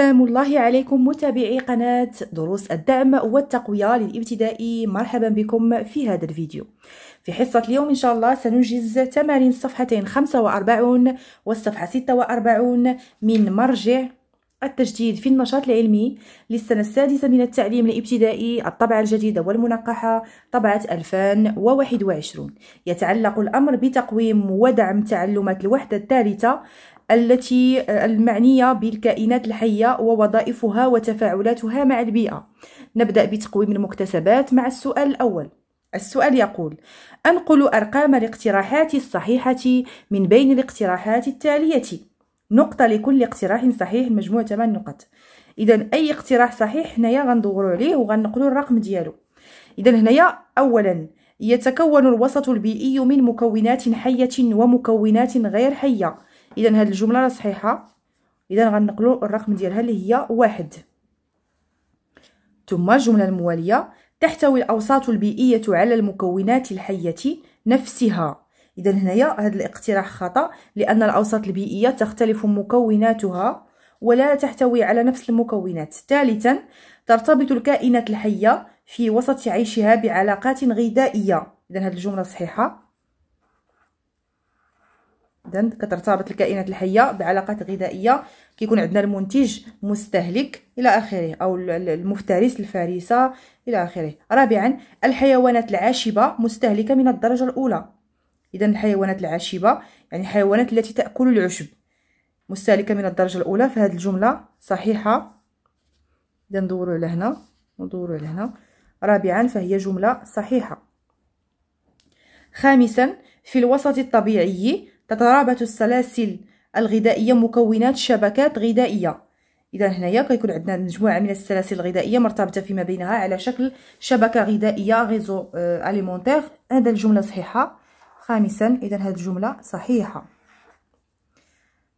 سلام الله عليكم متابعي قناة دروس الدعم والتقوية للابتدائي مرحبا بكم في هذا الفيديو في حصة اليوم إن شاء الله سننجز تمارين صفحتين 45 والصفحة 46 من مرجع التجديد في النشاط العلمي للسنة السادسة من التعليم الابتدائي الطبعة الجديدة والمنقحة طبعة 2021 يتعلق الأمر بتقويم ودعم تعلمات الوحدة الثالثة التي آه، المعنية بالكائنات الحية ووظائفها وتفاعلاتها مع البيئة نبدأ بتقويم المكتسبات مع السؤال الأول السؤال يقول أنقل أرقام الاقتراحات الصحيحة من بين الاقتراحات التالية نقطة لكل اقتراح صحيح مجموعة 8 نقط إذا أي اقتراح صحيح هنايا غندور عليه وغنقلو الرقم ديالو إذا هنايا أولا يتكون الوسط البيئي من مكونات حية ومكونات غير حية اذا هاد الجمله راه صحيحه اذا غنقلو الرقم ديالها اللي هي واحد ثم الجمله المواليه تحتوي الاوساط البيئيه على المكونات الحيه نفسها اذا هنايا هذا الاقتراح خطا لان الاوساط البيئيه تختلف مكوناتها ولا تحتوي على نفس المكونات ثالثا ترتبط الكائنات الحيه في وسط عيشها بعلاقات غذائيه اذا هذه الجمله صحيحه اذا كترتبط الكائنات الحيه بعلاقات غذائيه كيكون عندنا المنتج مستهلك الى اخره او المفترس الفريسه الى اخره رابعا الحيوانات العاشبه مستهلكه من الدرجه الاولى اذا الحيوانات العاشبه يعني الحيوانات التي تاكل العشب مستهلكه من الدرجه الاولى فهذه الجمله صحيحه اذا ندوروا على هنا ندوروا على هنا رابعا فهي جمله صحيحه خامسا في الوسط الطبيعي تترابط السلاسل الغذائية مكونات شبكات غذائية إذا هنايا كيكون عندنا مجموعة من السلاسل الغذائية مرتبطة فيما بينها على شكل شبكة غذائية غيزو أليمونتيغ euh, هذا الجملة صحيحة خامسا إذا هذه الجملة صحيحة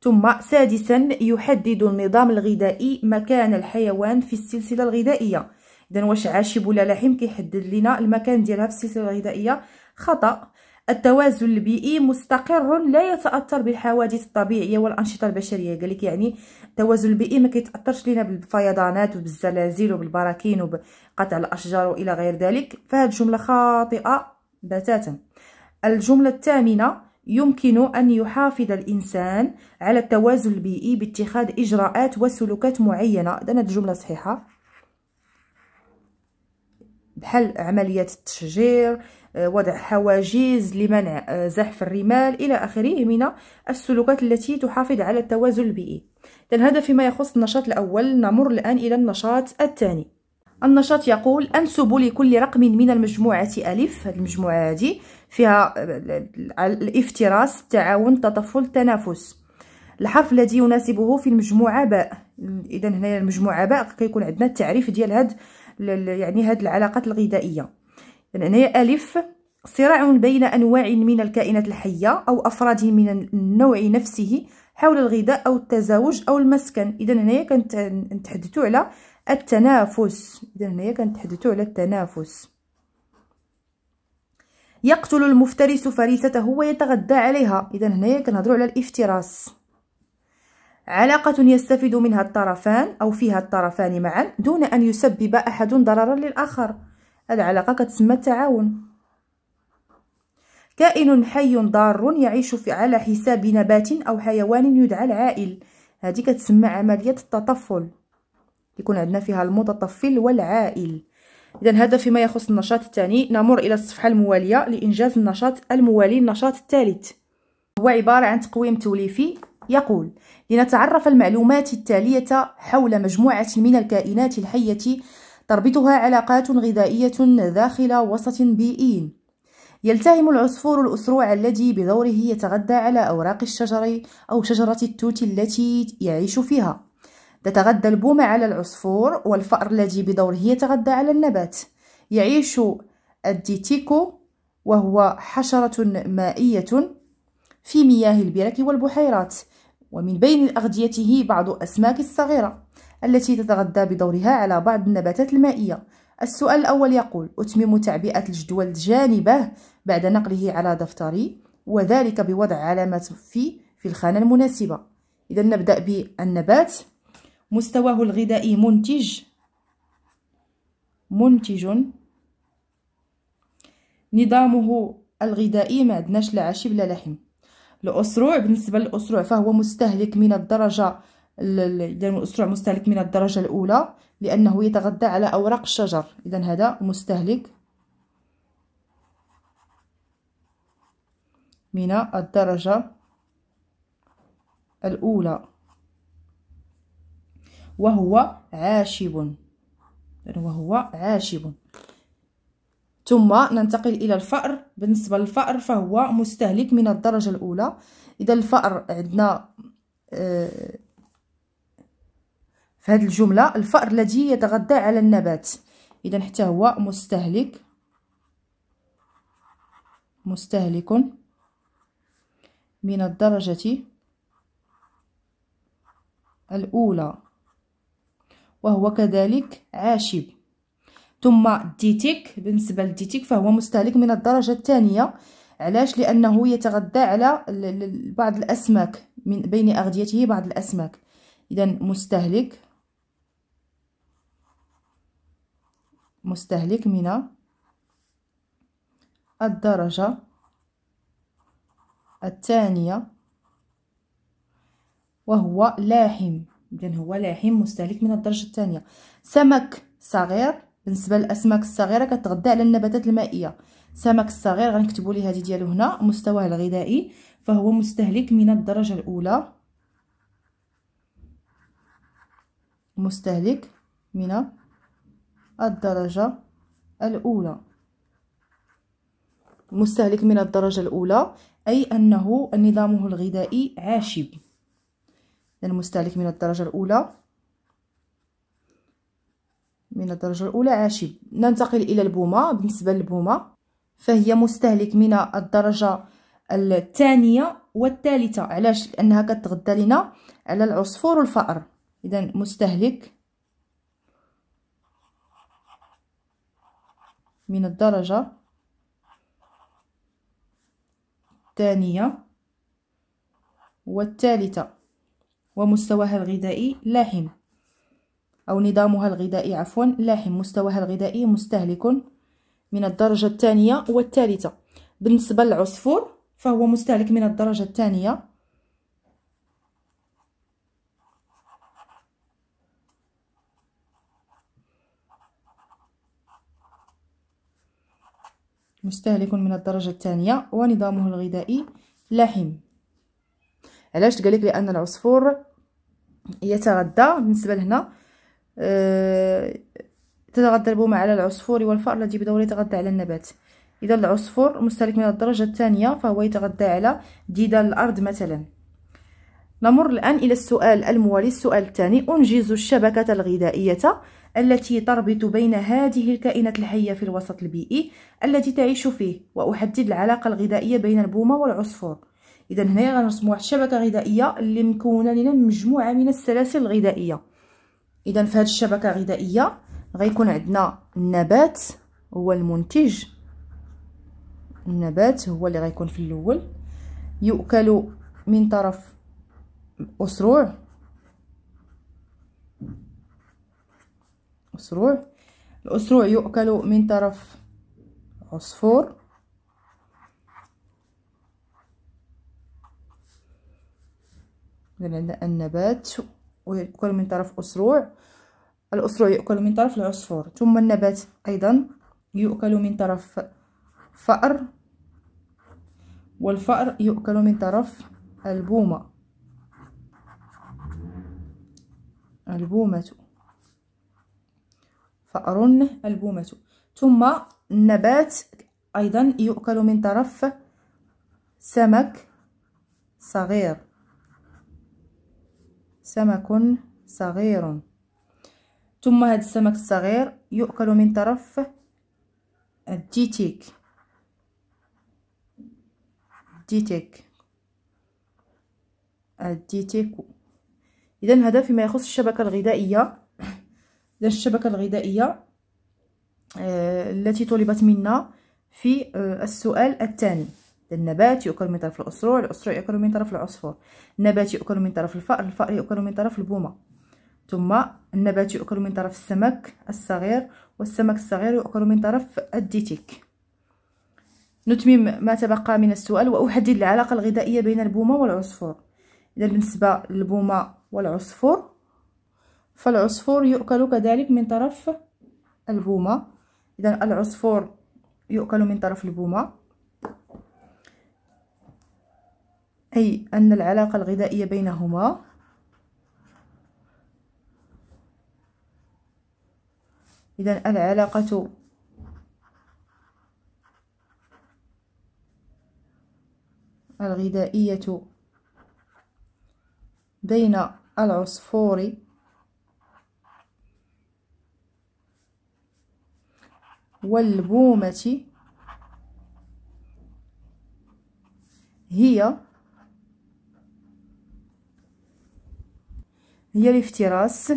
ثم سادسا يحدد النظام الغذائي مكان الحيوان في السلسلة الغذائية إذا واش عاشب ولا لحم كيحدد لنا المكان ديالها في السلسلة الغذائية خطأ التوازن البيئي مستقر لا يتاثر بالحوادث الطبيعيه والانشطه البشريه قالك يعني التوازن البيئي ما كيتاثرش لينا بالفيضانات وبالزلازل وبالبراكين وبقطع الاشجار والى غير ذلك فهذه جمله خاطئه بتاتا الجمله الثامنه يمكن أن يحافظ الإنسان على التوازن البيئي باتخاذ إجراءات وسلوكات معينة هذه الجملة صحيحة بحال عمليات التشجير آه، وضع حواجز لمنع آه، زحف الرمال إلى آخره من السلوكات التي تحافظ على التوازن البيئي إذن هذا فيما يخص النشاط الأول نمر الآن إلى النشاط الثاني النشاط يقول أنسب لكل رقم من المجموعة ألف هذه المجموعة هذه فيها آه، الافتراس التعاون التطفل التنافس الحرف الذي يناسبه في المجموعة باء إذا هنا المجموعة باء كيكون عندنا التعريف ديال هاد يعني هاد العلاقات الغذائيه يعني هنايا الف صراع بين انواع من الكائنات الحيه او افراد من النوع نفسه حول الغذاء او التزاوج او المسكن اذا هنايا كنتحدثوا على التنافس اذا هنايا كنتحدثوا على التنافس يقتل المفترس فريسته ويتغذى عليها اذا هنايا كنهضروا على الافتراس علاقة يستفيد منها الطرفان أو فيها الطرفان معا دون أن يسبب أحد ضررا للآخر العلاقة تسمى التعاون كائن حي ضار يعيش في على حساب نبات أو حيوان يدعى العائل هذه تسمى عملية التطفل يكون عندنا فيها المتطفل والعائل إذا هذا فيما يخص النشاط الثاني نمر إلى الصفحة الموالية لإنجاز النشاط الموالي النشاط الثالث هو عبارة عن تقويم توليفي يقول لنتعرف المعلومات التالية حول مجموعة من الكائنات الحية تربطها علاقات غذائية داخل وسط بيئي يلتهم العصفور الأسروع الذي بدوره يتغذى على أوراق الشجر أو شجرة التوت التي يعيش فيها تتغذى البومة على العصفور والفأر الذي بدوره يتغذى على النبات يعيش الديتيكو وهو حشرة مائية في مياه البرك والبحيرات ومن بين أغذيته بعض الأسماك الصغيرة التي تتغذى بدورها على بعض النباتات المائية السؤال الأول يقول أتمم تعبئة الجدول جانبه بعد نقله على دفتري وذلك بوضع علامة في في الخانة المناسبة إذا نبدأ بالنبات مستواه الغذائي منتج منتج نظامه الغذائي ما عندناش لا عشب لا لحم الأسروع بالنسبة للأسروع فهو مستهلك من الدرجة يعني الأسروع مستهلك من الدرجة الأولى لأنه يتغذى على أوراق الشجر إذا هذا مستهلك من الدرجة الأولى وهو عاشب وهو عاشب ثم ننتقل إلى الفأر بالنسبة للفأر فهو مستهلك من الدرجة الأولى إذا الفأر عندنا آه، في هذه الجملة الفأر الذي يتغذى على النبات إذا حتى هو مستهلك مستهلك من الدرجة الأولى وهو كذلك عاشب ثم ديتيك بالنسبه للديتيك فهو مستهلك من الدرجه الثانيه علاش لانه يتغذى على بعض الاسماك من بين اغذيته بعض الاسماك اذا مستهلك مستهلك من الدرجه الثانيه وهو لاحم اذا هو لاحم مستهلك من الدرجه الثانيه سمك صغير بالنسبه للاسماك الصغيره كتغذى على النباتات المائيه سمك الصغير غنكتبوا ليه هذه ديالو هنا مستواه الغذائي فهو مستهلك من الدرجه الاولى مستهلك من الدرجه الاولى مستهلك من الدرجه الاولى اي انه نظامه الغذائي عاشب المستهلك من الدرجه الاولى من الدرجة الأولى عاشب ننتقل إلى البومة بالنسبة للبومة فهي مستهلك من الدرجة الثانية والثالثة علاش لأنها كتغدى لنا على العصفور والفأر إذا مستهلك من الدرجة الثانية والثالثة ومستواها الغذائي لاحم أو نظامها الغذائي عفوا لاحم مستواها الغذائي مستهلك من الدرجة الثانية والثالثة بالنسبة للعصفور فهو مستهلك من الدرجة الثانية مستهلك من الدرجة الثانية ونظامه الغذائي لحم علاش قالك لأن العصفور يتغذى بالنسبة لهنا آه، تتغذى البومة على العصفور والفأر الذي بدوره يتغذى على النبات إذا العصفور مستهلك من الدرجة الثانية فهو يتغذى على ديدان الأرض مثلا نمر الآن إلى السؤال الموالي السؤال الثاني أنجز الشبكة الغذائية التي تربط بين هذه الكائنات الحية في الوسط البيئي التي تعيش فيه وأحدد العلاقة الغذائية بين البومة والعصفور إذا هنا غنرسموا واحد الشبكة غذائية اللي مكونة لنا مجموعة من السلاسل الغذائية اذا في هذه الشبكه الغذائيه غيكون عندنا النبات هو المنتج النبات هو اللي غيكون في الاول يؤكل من طرف اسروع اسروع الاسروع يؤكل من طرف عصفور عندنا النبات ويأكل من طرف أسروع الأسروع يؤكل من طرف العصفور ثم النبات أيضا يؤكل من طرف فأر والفأر يؤكل من طرف البومة البومة فأر البومة ثم النبات أيضا يؤكل من طرف سمك صغير سمك صغير ثم هذا السمك الصغير يؤكل من طرف الديتيك الديتيك الديتيك اذا هذا فيما يخص الشبكه الغذائيه اذا الشبكه الغذائيه آه، التي طلبت منا في آه، السؤال الثاني النبات يؤكل من طرف الأسرع الأسرع يؤكل من طرف العصفور النبات يؤكل من طرف الفأر الفأر يؤكل من طرف البومة ثم النبات يؤكل من طرف السمك الصغير والسمك الصغير يؤكل من طرف الديتيك نتمم ما تبقى من السؤال وأحدد العلاقة الغذائية بين البومة والعصفور إذا بالنسبة للبومة والعصفور فالعصفور يؤكل كذلك من طرف البومة إذا العصفور يؤكل من طرف البومة أي أن العلاقة الغذائية بينهما إذا العلاقة الغذائية بين العصفور والبومة هي هي الافتراس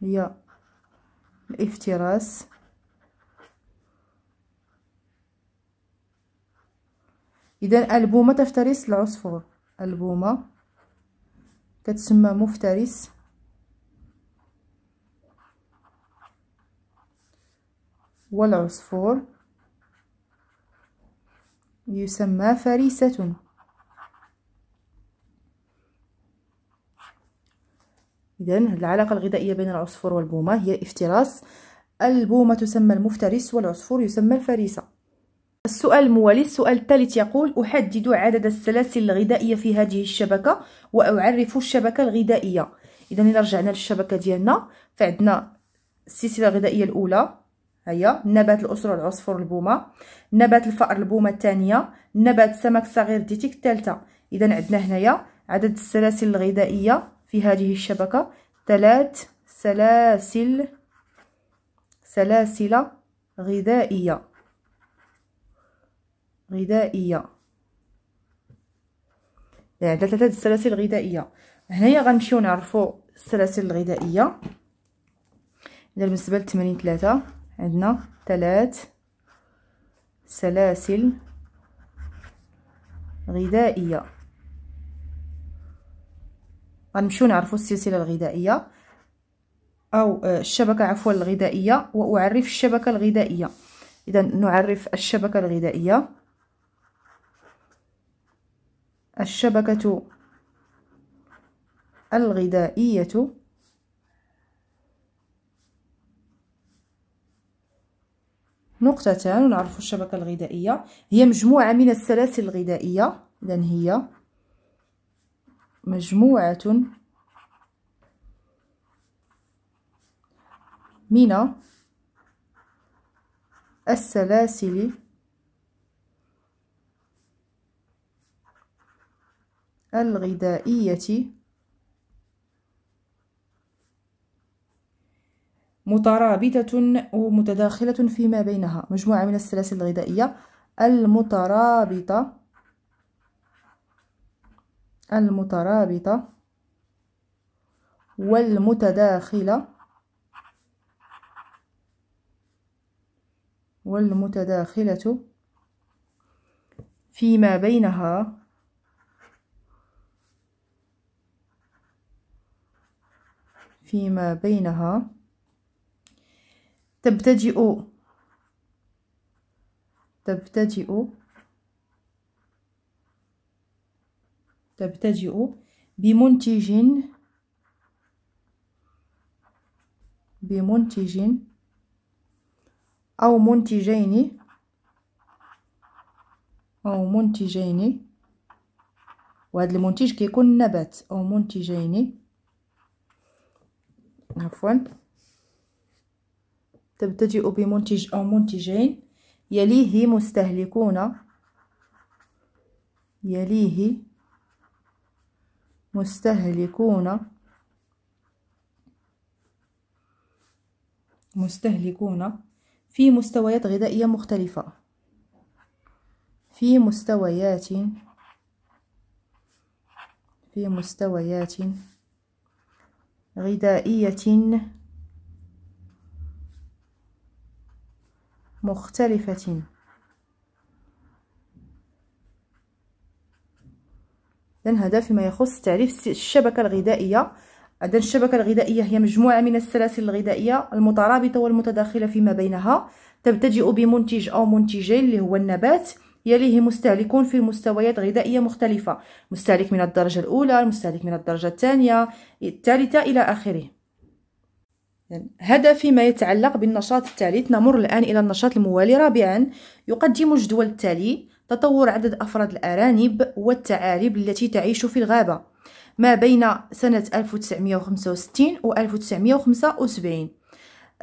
هي الافتراس اذا البومه تفترس العصفور البومه كتسمى مفترس والعصفور يسمى فريسه إذا العلاقة الغذائية بين العصفور والبومة هي الافتراس البومة تسمى المفترس والعصفور يسمى الفريسة السؤال الموالي السؤال الثالث يقول أحدد عدد السلاسل الغذائية في هذه الشبكة وأعرف الشبكة الغذائية إذا إلى رجعنا للشبكة ديالنا فعندنا السلسلة الغذائية الأولى هيا نبات الأسرة العصفور البومة نبات الفأر البومة الثانية نبات سمك صغير ديتيك الثالثة إذا عندنا هنايا عدد السلاسل الغذائية في هذه الشبكة ثلاث سلاسل سلاسل غذائية غذائية يعني ثلاثة السلاسل الغذائية هنايا غنمشيو نعرفو السلاسل الغذائية إذا بالنسبة للتمرين ثلاثة عندنا ثلاث سلاسل غذائية غنمشيو نعرفوا السلسله الغذائيه او آه، الشبكه عفوا الغذائيه واعرف الشبكه الغذائيه اذا نعرف الشبكه الغذائيه الشبكه الغذائيه نقطتان نعرف الشبكه الغذائيه هي مجموعه من السلاسل الغذائيه اذا هي مجموعة من السلاسل الغذائية مترابطة ومتداخلة فيما بينها مجموعة من السلاسل الغذائية المترابطة المترابطة والمتداخلة والمتداخلة فيما بينها فيما بينها تبتدئ تبتدئ تبتدئ بمنتج بمنتج أو منتجين أو منتجين وهذا المنتج كيكون نبات أو منتجين عفوا تبتدئ بمنتج أو منتجين يليه مستهلكون يليه مستهلكون مستهلكون في مستويات غذائية مختلفة في مستويات في مستويات غذائية مختلفة اذا هذا فيما يخص تعريف الشبكة الغذائية اذا الشبكة الغذائية هي مجموعة من السلاسل الغذائية المترابطة والمتداخلة فيما بينها تبتدئ بمنتج أو منتجين اللي هو النبات يليه مستهلكون في مستويات غذائية مختلفة مستهلك من الدرجة الأولى مستهلك من الدرجة الثانية الثالثة إلى آخره هذا فيما يتعلق بالنشاط التالي نمر الآن إلى النشاط الموالي رابعا يقدم الجدول التالي تطور عدد أفراد الأرانب والتعاريب التي تعيش في الغابة ما بين سنة 1965 و 1975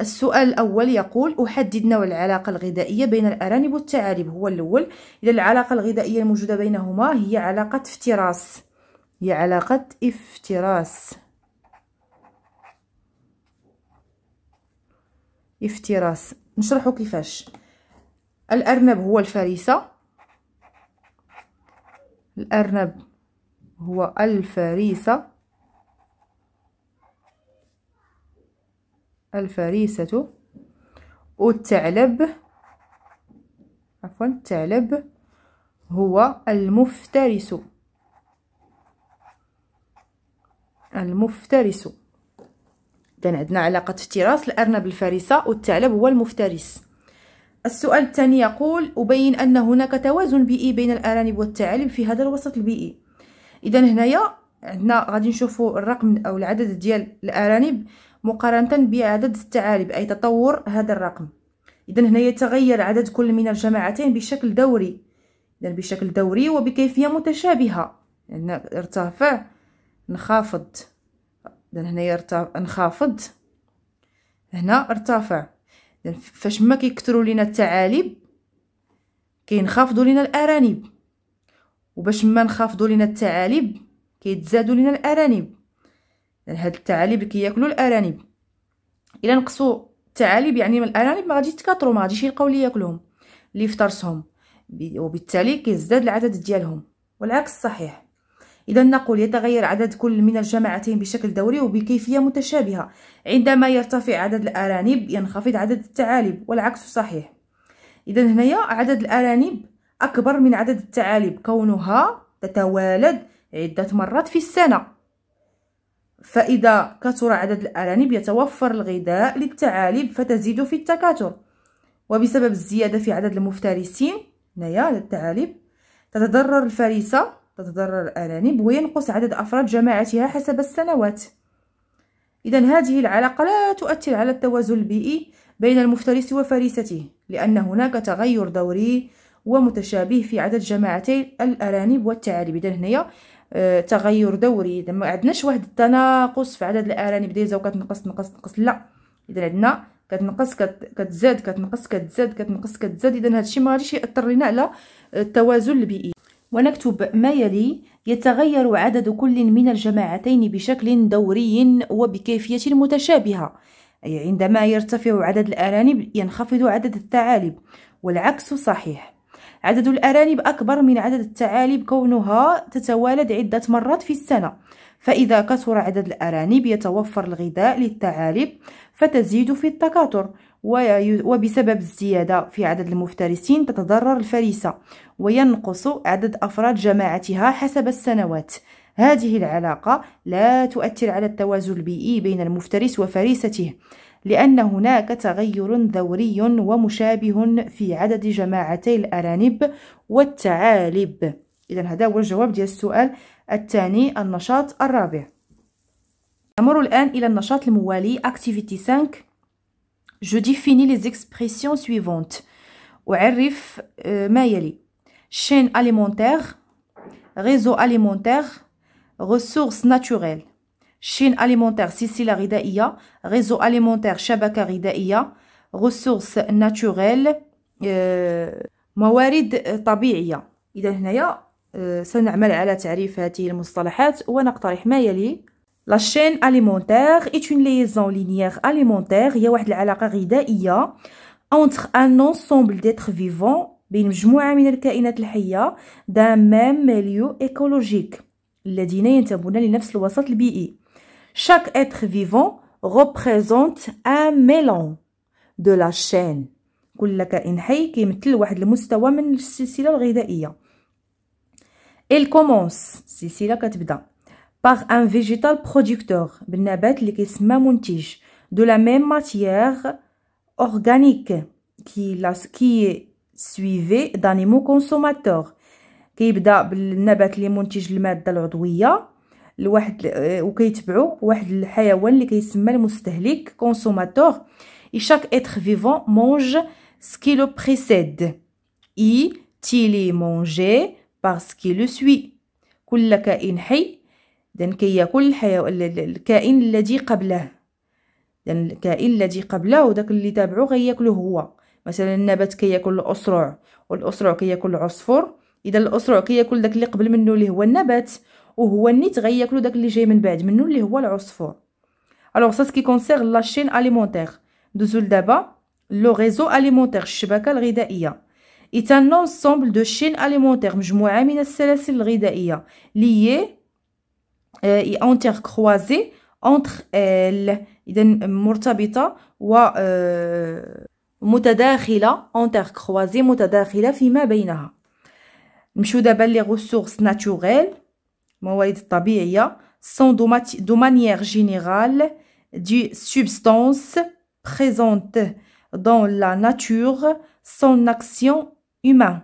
السؤال الأول يقول أحدد نوع العلاقة الغذائية بين الأرانب والتعاريب هو الأول إذا العلاقة الغذائية الموجودة بينهما هي علاقة افتراس هي علاقة افتراس افتراس نشرح كيفاش الأرنب هو الفريسة الأرنب هو الفريسة الفريسة والثعلب عفوا الثعلب هو المفترس المفترس إذا عندنا علاقة افتراس الأرنب الفريسة والثعلب هو المفترس السؤال الثاني يقول أبين أن هناك توازن بيئي بين الأرانب والثعالب في هذا الوسط البيئي إذا هنايا عندنا غادي نشوفوا الرقم أو العدد ديال الأرانب مقارنة بعدد الثعالب أي تطور هذا الرقم إذا هنا يتغير عدد كل من الجماعتين بشكل دوري إذا بشكل دوري وبكيفية متشابهة لأن ارتفع انخفض إذا هنا يرتفع انخفض هنا ارتفع يعني فاش ما كيكثروا لينا التعاليب كينخفضوا لينا الارانب وباش ما نخفضوا لينا التعاليب كيتزادوا لينا الارانب يعني هاد الثعالب كياكلوا الارانب الا نقصوا التعاليب يعني من الارانب ما غادي يتكاثروا ما غاديش يلقاو لي ياكلهم اللي في وبالتالي كيزداد العدد ديالهم والعكس صحيح إذا نقول يتغير عدد كل من الجماعتين بشكل دوري وبكيفية متشابهة عندما يرتفع عدد الأرانب ينخفض عدد الثعالب والعكس صحيح إذا هنايا عدد الأرانب أكبر من عدد الثعالب كونها تتوالد عدة مرات في السنة فإذا كثر عدد الأرانب يتوفر الغذاء للثعالب فتزيد في التكاثر وبسبب الزيادة في عدد المفترسين هنايا الثعالب تتضرر الفريسة تتضرر الأرانب وينقص عدد أفراد جماعتها حسب السنوات إذا هذه العلاقة لا تؤثر على التوازن البيئي بين المفترس وفريسته لأن هناك تغير دوري ومتشابه في عدد جماعتي الأرانب والثعالب إذا هنايا آه، تغير دوري ما عندناش واحد التناقص في عدد الأرانب ديزا وكتنقص تنقص تنقص لا إذا عندنا كتنقص كتزاد كتنقص كتزاد كتنقص كتزاد إذا هادشي ما غاديش يأثر لينا على التوازن البيئي ونكتب ما يلي يتغير عدد كل من الجماعتين بشكل دوري وبكيفية متشابهة أي عندما يرتفع عدد الأرانب ينخفض عدد الثعالب والعكس صحيح عدد الأرانب أكبر من عدد الثعالب كونها تتوالد عدة مرات في السنة فإذا كثر عدد الأرانب يتوفر الغذاء للثعالب فتزيد في التكاثر وبسبب الزيادة في عدد المفترسين تتضرر الفريسة وينقص عدد أفراد جماعتها حسب السنوات هذه العلاقة لا تؤثر على التوازن البيئي بين المفترس وفريسته لأن هناك تغير دوري ومشابه في عدد جماعتي الأرانب والتعالب إذا هذا هو الجواب ديال السؤال الثاني النشاط الرابع نمر الآن إلى النشاط الموالي Activity 5 Je définis les expressions suivantes. وعرف ما يلي chaîne alimentaire réseau alimentaire ressources naturelles chaîne alimentaire la ridaïa réseau alimentaire shabaka ridaïa ressources naturelles موارد طبيعية إذا هنايا سنعمل على تعريف هذه المصطلحات ونقترح ما يلي لا شين اليمونتير اي اون ليزون لينيير اليمونتير هي واحد العلاقه غذائيه اونتر ان انسومبل ديتر فيفون بين مجموعه من الكائنات الحيه دان ميم ميليو ايكولوجيك الذين ينتمون لنفس الوسط البيئي شاك اتر فيفون ريبريزونت ان ميلون دو لا شين كل كائن حي كيمثل واحد المستوى من السلسله الغذائيه il كومونس السلسله كتبدا par un végétal producteur, le nèbet, lesquels sont montiges, de la même matière organique qui la est suivée d'animaux consommateurs, qui est le nèbet les montiges lesquels sont de la verdure, l'autre ou qui est suivi, l'autre animal lesquels consommateurs, et chaque être vivant mange ce qui le précède, il tire les manger parce qu'il le suit, tout l'existence إذن كي يأكل الحياة الكائن الذي قبله إذن الكائن الذي قبله وداك اللي تابعو غياكلو هو مثلا النبات كياكل الأسرع والأسرع كياكل العصفور إذا الأسرع كياكل داك اللي قبل منه اللي هو النبات وهو النيت غياكلو داك اللي جاي من بعد منه اللي هو العصفور الوغ سا سكي كونسيغ لا شين اليمونتيغ ندوزو لدابا لو ريزو اليمونتيغ الشبكه الغذائيه est un دو شين chaînes مجموعة من السلاسل الغذائية ليي Euh, et intercroisées entre elles. إذا euh, مرتبطة et euh, متداخلة intercroisées متداخلة فيما بينها. نمشيو دابا لي naturelles, les الموارد الطبيعية sont de manière générale des substances présentes dans la nature sans action humaine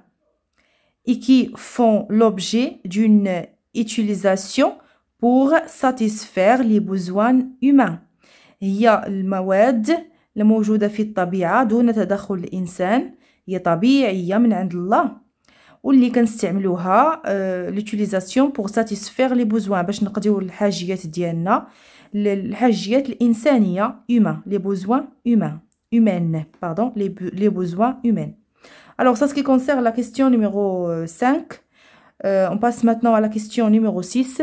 et qui font l'objet d'une utilisation pour satisfaire les besoins humains هي المواد الموجودة في الطبيعة دون تدخل الإنسان هي طبيعية من عند الله واللي كنستعملوها لوتيليزاسيون بور ساتيسفير لي بوزوان باش نقضيو الحاجيات ديالنا الحاجيات الانسانيه هومان لي بوزوان هومان هومان باردون لي بوزوان هومان الوغ سا سكي كونسيغ لا كيستيون question numéro 5, euh, euh, on passe maintenant à la 6.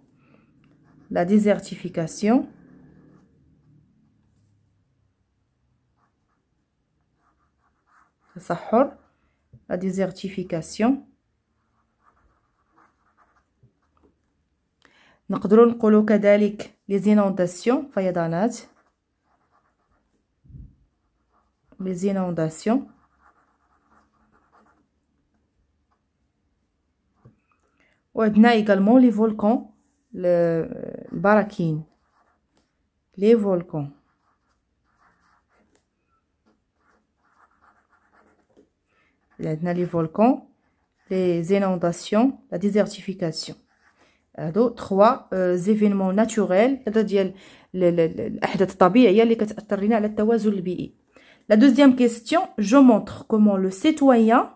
la désertification. la désertification. Nous pouvons dire que les inondations, les inondations, les inondations. Et également les volcans le baraquin, les volcans, les volcans, les inondations, la désertification. Euh, trois euh, événements naturels. La deuxième question, je montre comment le citoyen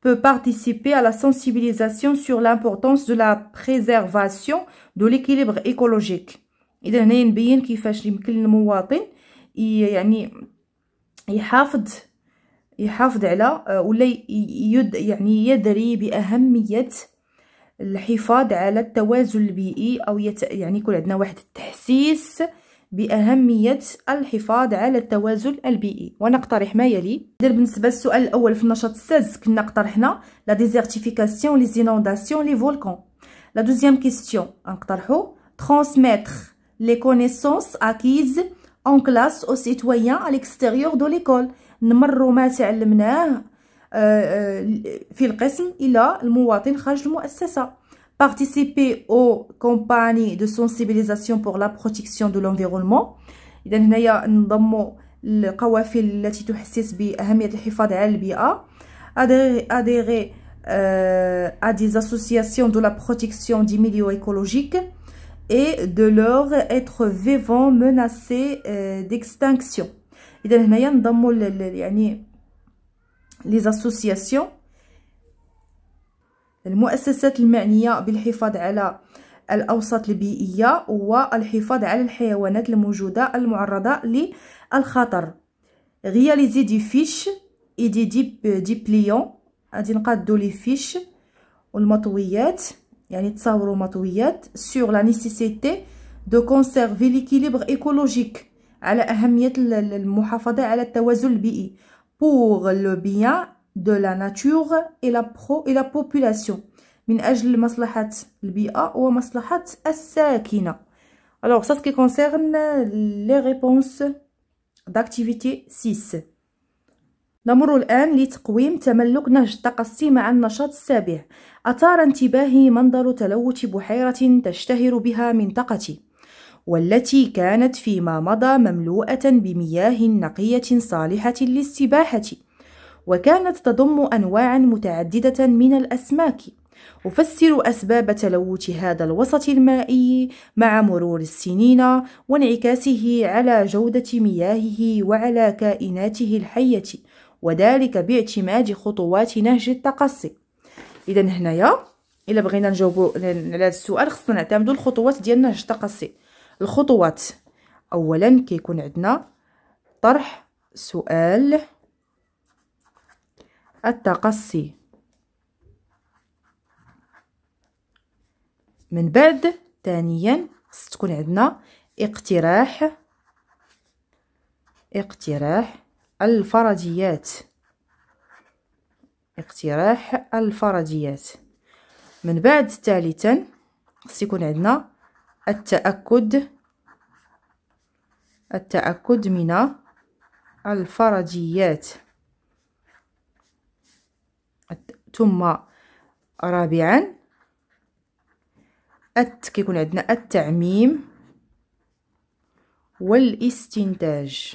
peut participer à la sensibilisation sur l'importance de la préservation de l'équilibre écologique اذا هنايا نبين كيفاش يمكن للمواطن يعني يحافظ يحافظ على آه، ولا يد يعني يدري باهميه الحفاظ على التوازن البيئي او يت يعني يكون عندنا واحد التحسيس بأهمية الحفاظ على التوازن البيئي ونقترح ما يلي دير بالنسبة للسؤال الأول في النشاط السادس كنا اقترحنا لا ديزيرتيفيكاسيون لي زينونداسيون لي فولكان لا دوزيام كيستيون نقترحو ترانسميتر لي كونيسونس اكيز اون كلاس او سيتويان ا الاكستيريور دو ليكول نمرو ما تعلمناه آه، آه، في القسم الى المواطن خارج المؤسسه participer aux compagnies de sensibilisation pour la protection de l'environnement adhérer à des associations de la protection des milieux écologiques et de leur être vivant menacés euh, d'extinction. les associations المؤسسات المعنية بالحفاظ على الأوساط البيئية والحفاظ على الحيوانات الموجودة المعرضة للخطر غياليزي دي فيش ايدي دي دي بليون غادي نقادو لي فيش والمطويات يعني تصاوروا مطويات سور لا نيسيسيتي دو كونسيرفي ليكيليبر ايكولوجيك على اهميه المحافظه على التوازن البيئي بور لو بيان de la nature et la, pro et la population من أجل مصلحة البيئة ومصلحة الساكنة Alors, ça, ce qui concerne les réponses d'activité 6. نمر الآن لتقويم تملك نهج التقصي مع النشاط السابع أثار انتباهي منظر تلوث بحيرة تشتهر بها منطقتي والتي كانت فيما مضى مملوءة بمياه نقية صالحة للسباحة وكانت تضم أنواعا متعددة من الأسماك أفسر أسباب تلوث هذا الوسط المائي مع مرور السنين وانعكاسه على جودة مياهه وعلى كائناته الحية وذلك باعتماد خطوات نهج التقصي إذا هنايا إلا بغينا نجاوبوا على هذا السؤال خصنا نعتمدوا الخطوات ديال نهج التقصي الخطوات أولا كيكون عندنا طرح سؤال التقصي من بعد ثانيا خص تكون عندنا اقتراح اقتراح الفرضيات اقتراح الفرضيات من بعد ثالثا خص يكون عندنا التأكد التأكد من الفرضيات ثم رابعا الت كيكون عندنا التعميم والاستنتاج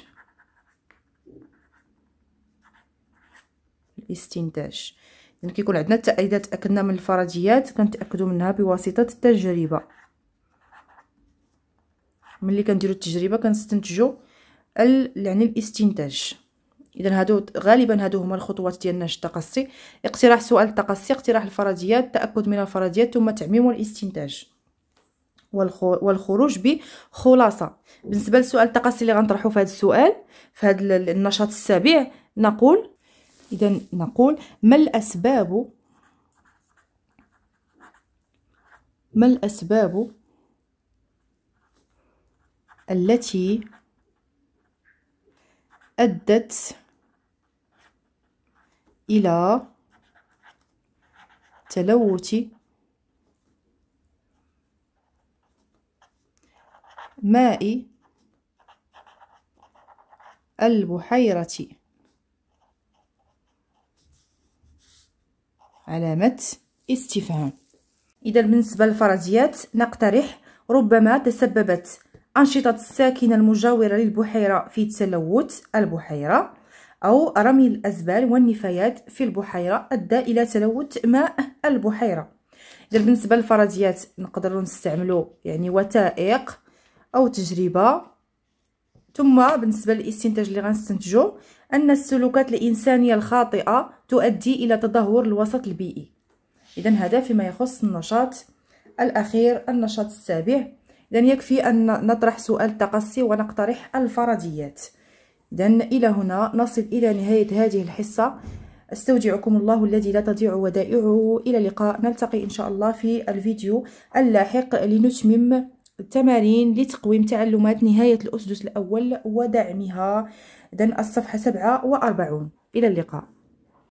الاستنتاج يعني كيكون عندنا إذا تأكدنا من الفرضيات كنتأكدوا منها بواسطة التجربة ملي كنديروا التجربة كنستنتجوا ال... يعني الاستنتاج اذا هادو غالبا هادو هما الخطوات ديال النهج التقصي اقتراح سؤال التقصي اقتراح الفرضيات التاكد من الفرضيات ثم تعميم الاستنتاج والخروج بخلاصه بالنسبه للسؤال التقصي اللي غنطرحو في هذا السؤال في هذا النشاط السابع نقول اذا نقول ما الاسباب ما الاسباب التي ادت إلى تلوث ماء البحيرة علامة استفهام إذا بالنسبة للفرضيات نقترح ربما تسببت أنشطة الساكنة المجاورة للبحيرة في تلوث البحيرة أو رمي الأزبال والنفايات في البحيرة أدى إلى تلوث ماء البحيرة إذا بالنسبة للفرضيات نقدروا نستعملوا يعني وثائق أو تجربة ثم بالنسبة للاستنتاج اللي غنستنتجو أن السلوكات الإنسانية الخاطئة تؤدي إلى تدهور الوسط البيئي إذا هذا فيما يخص النشاط الأخير النشاط السابع إذا يكفي أن نطرح سؤال تقصي ونقترح الفرضيات إذا إلى هنا نصل إلى نهاية هذه الحصة استودعكم الله الذي لا تضيع ودائعه إلى اللقاء نلتقي إن شاء الله في الفيديو اللاحق لنتمم التمارين لتقويم تعلمات نهاية الأسدس الأول ودعمها إذا الصفحة 47 إلى اللقاء